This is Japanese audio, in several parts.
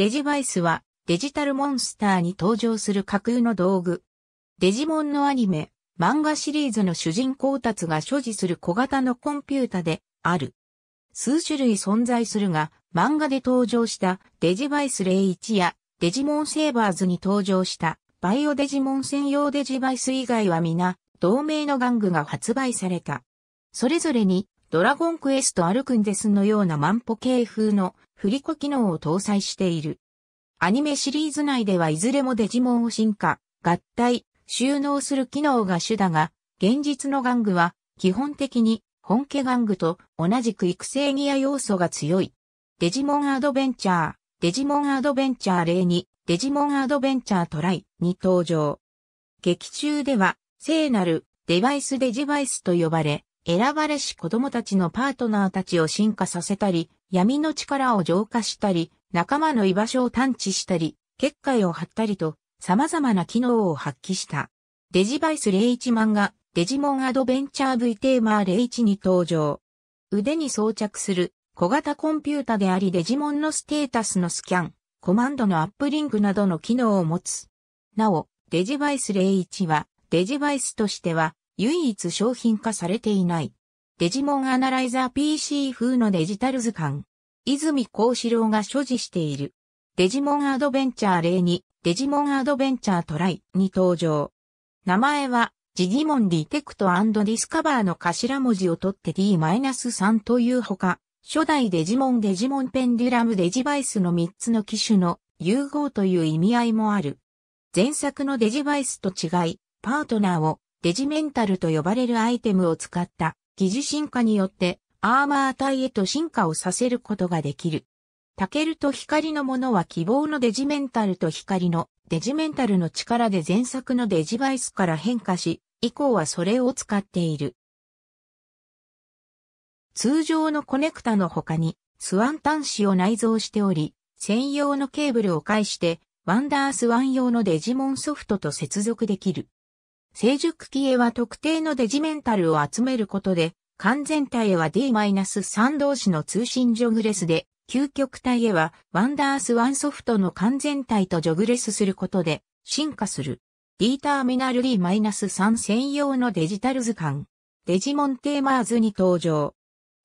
デジバイスはデジタルモンスターに登場する架空の道具。デジモンのアニメ、漫画シリーズの主人公たちが所持する小型のコンピュータである。数種類存在するが、漫画で登場したデジバイス01やデジモンセーバーズに登場したバイオデジモン専用デジバイス以外は皆、同名の玩具が発売された。それぞれにドラゴンクエストアルクンデスのような万歩系風の振り子機能を搭載している。アニメシリーズ内ではいずれもデジモンを進化、合体、収納する機能が主だが、現実の玩具は基本的に本家玩具と同じく育成ギア要素が強い。デジモンアドベンチャー、デジモンアドベンチャー例に、デジモンアドベンチャートライに登場。劇中では、聖なるデバイスデジバイスと呼ばれ、選ばれし子供たちのパートナーたちを進化させたり、闇の力を浄化したり、仲間の居場所を探知したり、結界を張ったりと、様々な機能を発揮した。デジバイス01漫画、デジモンアドベンチャー V テーマ01に登場。腕に装着する小型コンピュータでありデジモンのステータスのスキャン、コマンドのアップリンクなどの機能を持つ。なお、デジバイス01は、デジバイスとしては、唯一商品化されていない。デジモンアナライザー PC 風のデジタル図鑑。泉幸四郎が所持している。デジモンアドベンチャー例に、デジモンアドベンチャートライに登場。名前は、ジディモンディテクトディスカバーの頭文字を取って D-3 というほか、初代デジモンデジモンペンデュラムデジバイスの3つの機種の融合という意味合いもある。前作のデジバイスと違い、パートナーをデジメンタルと呼ばれるアイテムを使った疑似進化によってアーマー体へと進化をさせることができる。タケルと光のものは希望のデジメンタルと光のデジメンタルの力で前作のデジバイスから変化し、以降はそれを使っている。通常のコネクタの他にスワン端子を内蔵しており、専用のケーブルを介してワンダースワン用のデジモンソフトと接続できる。成熟期へは特定のデジメンタルを集めることで完全体へは D-3 同士の通信ジョグレスで、究極体へはワンダースワンソフトの完全体とジョグレスすることで進化する。D ターミナル D-3 専用のデジタル図鑑。デジモンテーマーズに登場。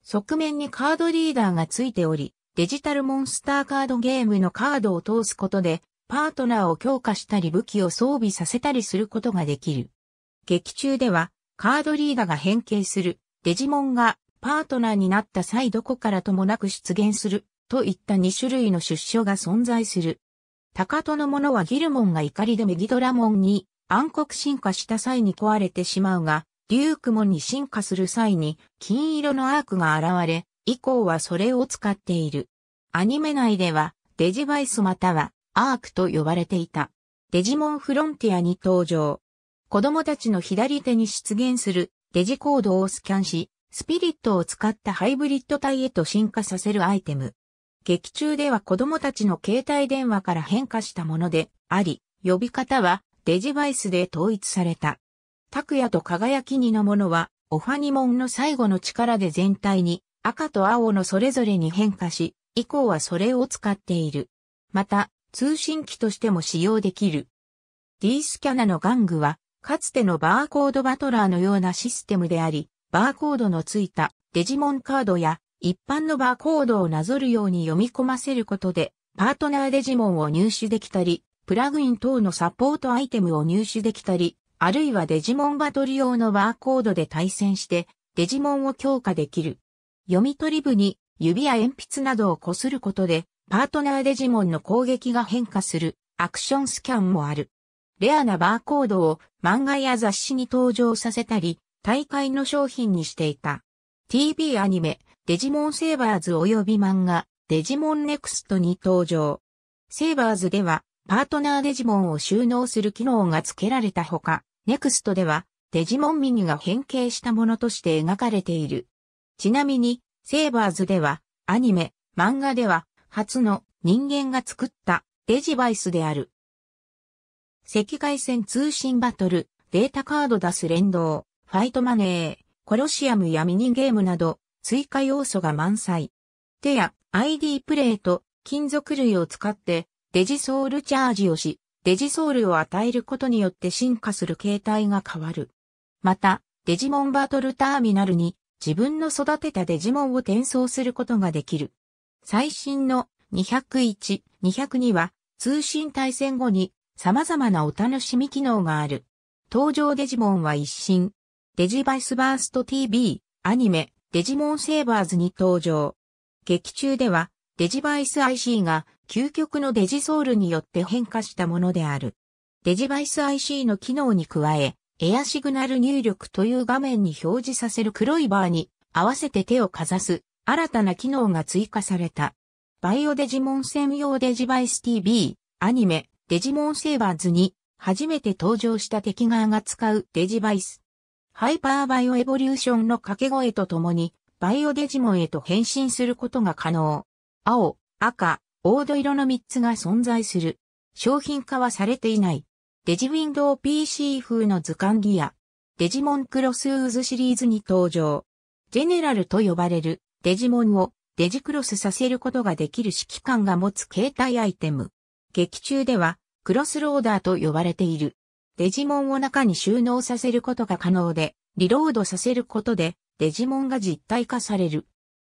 側面にカードリーダーがついており、デジタルモンスターカードゲームのカードを通すことで、パートナーを強化したり武器を装備させたりすることができる。劇中では、カードリーダーが変形するデジモンがパートナーになった際どこからともなく出現するといった2種類の出所が存在する。高戸のものはギルモンが怒りでメギドラモンに暗黒進化した際に壊れてしまうが、リュークモンに進化する際に金色のアークが現れ、以降はそれを使っている。アニメ内ではデジバイスまたはアークと呼ばれていた。デジモンフロンティアに登場。子供たちの左手に出現するデジコードをスキャンし、スピリットを使ったハイブリッド体へと進化させるアイテム。劇中では子供たちの携帯電話から変化したものであり、呼び方はデジバイスで統一された。拓也と輝きにのものは、オファニモンの最後の力で全体に赤と青のそれぞれに変化し、以降はそれを使っている。また、通信機としても使用できる。D スキャナの玩具は、かつてのバーコードバトラーのようなシステムであり、バーコードのついたデジモンカードや一般のバーコードをなぞるように読み込ませることで、パートナーデジモンを入手できたり、プラグイン等のサポートアイテムを入手できたり、あるいはデジモンバトル用のバーコードで対戦して、デジモンを強化できる。読み取り部に指や鉛筆などをこすることで、パートナーデジモンの攻撃が変化するアクションスキャンもある。レアなバーコードを漫画や雑誌に登場させたり、大会の商品にしていた。TV アニメ、デジモンセーバーズ及び漫画、デジモンネクストに登場。セーバーズでは、パートナーデジモンを収納する機能が付けられたほか、ネクストでは、デジモンミニが変形したものとして描かれている。ちなみに、セーバーズでは、アニメ、漫画では、初の人間が作ったデジバイスである。赤外線通信バトル、データカード出す連動、ファイトマネー、コロシアムやミニゲームなど、追加要素が満載。手や ID プレート、金属類を使って、デジソールチャージをし、デジソールを与えることによって進化する形態が変わる。また、デジモンバトルターミナルに自分の育てたデジモンを転送することができる。最新の201、202は通信対戦後に様々なお楽しみ機能がある。登場デジモンは一新。デジバイスバースト TV、アニメ、デジモンセーバーズに登場。劇中では、デジバイス IC が究極のデジソウルによって変化したものである。デジバイス IC の機能に加え、エアシグナル入力という画面に表示させる黒いバーに合わせて手をかざす新たな機能が追加された。バイオデジモン専用デジバイス TV、アニメ、デジモンセーバーズに初めて登場した敵側が使うデジバイス。ハイパーバイオエボリューションの掛け声とともに、バイオデジモンへと変身することが可能。青、赤、黄土色の3つが存在する。商品化はされていない。デジウィンドウ PC 風の図鑑ギア。デジモンクロスウーズシリーズに登場。ジェネラルと呼ばれるデジモンをデジクロスさせることができる指揮官が持つ携帯アイテム。劇中では、クロスローダーと呼ばれている。デジモンを中に収納させることが可能で、リロードさせることで、デジモンが実体化される。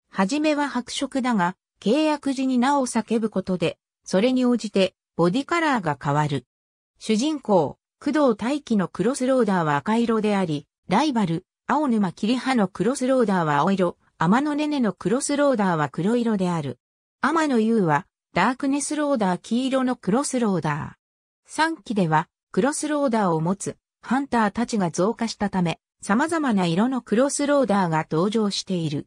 はじめは白色だが、契約時に名を叫ぶことで、それに応じて、ボディカラーが変わる。主人公、工藤大輝のクロスローダーは赤色であり、ライバル、青沼切葉のクロスローダーは青色、天野ねねのクロスローダーは黒色である。天野優は、ダークネスローダー黄色のクロスローダー。3期では、クロスローダーを持つハンターたちが増加したため、様々な色のクロスローダーが登場している。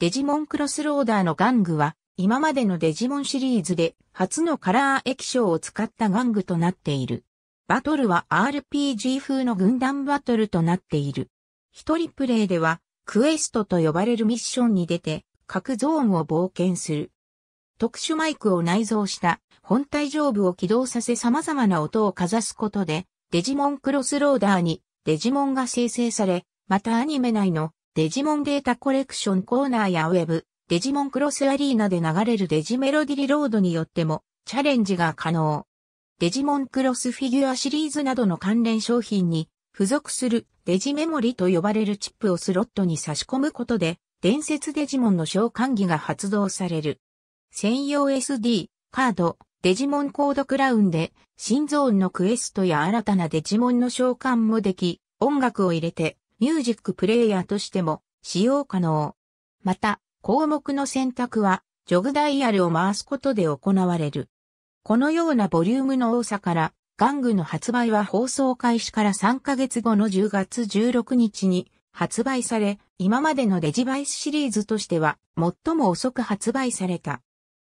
デジモンクロスローダーの玩具は、今までのデジモンシリーズで初のカラー液晶を使った玩具となっている。バトルは RPG 風の軍団バトルとなっている。一人プレイでは、クエストと呼ばれるミッションに出て、各ゾーンを冒険する。特殊マイクを内蔵した本体上部を起動させ様々な音をかざすことで、デジモンクロスローダーにデジモンが生成され、またアニメ内のデジモンデータコレクションコーナーやウェブ、デジモンクロスアリーナで流れるデジメロディリロードによってもチャレンジが可能。デジモンクロスフィギュアシリーズなどの関連商品に付属するデジメモリと呼ばれるチップをスロットに差し込むことで伝説デジモンの召喚儀が発動される。専用 SD、カード、デジモンコードクラウンで、新ゾーンのクエストや新たなデジモンの召喚もでき、音楽を入れて、ミュージックプレイヤーとしても使用可能。また、項目の選択は、ジョグダイヤルを回すことで行われる。このようなボリュームの多さから、玩具の発売は放送開始から3ヶ月後の10月16日に発売され、今までのデジバイスシリーズとしては最も遅く発売された。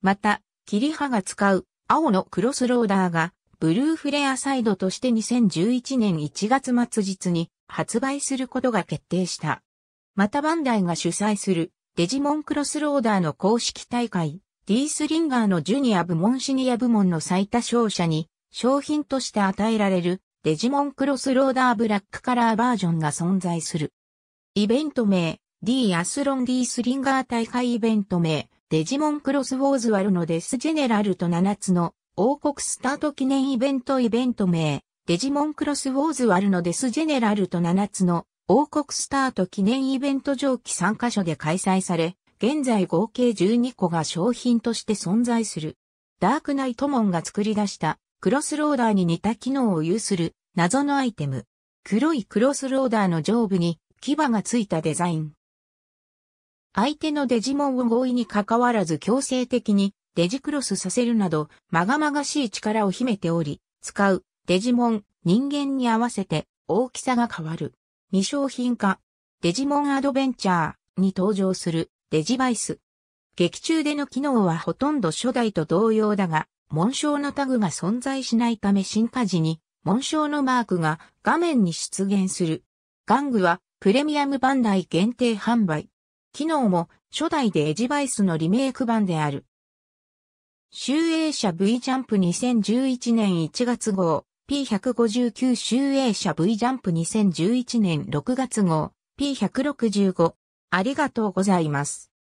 また、切り派が使う青のクロスローダーがブルーフレアサイドとして2011年1月末日に発売することが決定した。またバンダイが主催するデジモンクロスローダーの公式大会 D スリンガーのジュニア部門シニア部門の最多勝者に商品として与えられるデジモンクロスローダーブラックカラーバージョンが存在する。イベント名 D アスロン D スリンガー大会イベント名デジモンクロスウォーズワルのデスジェネラルと7つの王国スタート記念イベントイベント名、デジモンクロスウォーズワルのデスジェネラルと7つの王国スタート記念イベント上記3カ所で開催され、現在合計12個が商品として存在する。ダークナイトモンが作り出したクロスローダーに似た機能を有する謎のアイテム。黒いクロスローダーの上部に牙がついたデザイン。相手のデジモンを合意に関わらず強制的にデジクロスさせるなど、まがまがしい力を秘めており、使うデジモン、人間に合わせて大きさが変わる。未商品化、デジモンアドベンチャーに登場するデジバイス。劇中での機能はほとんど初代と同様だが、紋章のタグが存在しないため進化時に、紋章のマークが画面に出現する。玩具はプレミアムバンダイ限定販売。機能も初代でエジバイスのリメイク版である。集英社 V ジャンプ2011年1月号 P159 集英社 V ジャンプ2011年6月号 P165 ありがとうございます。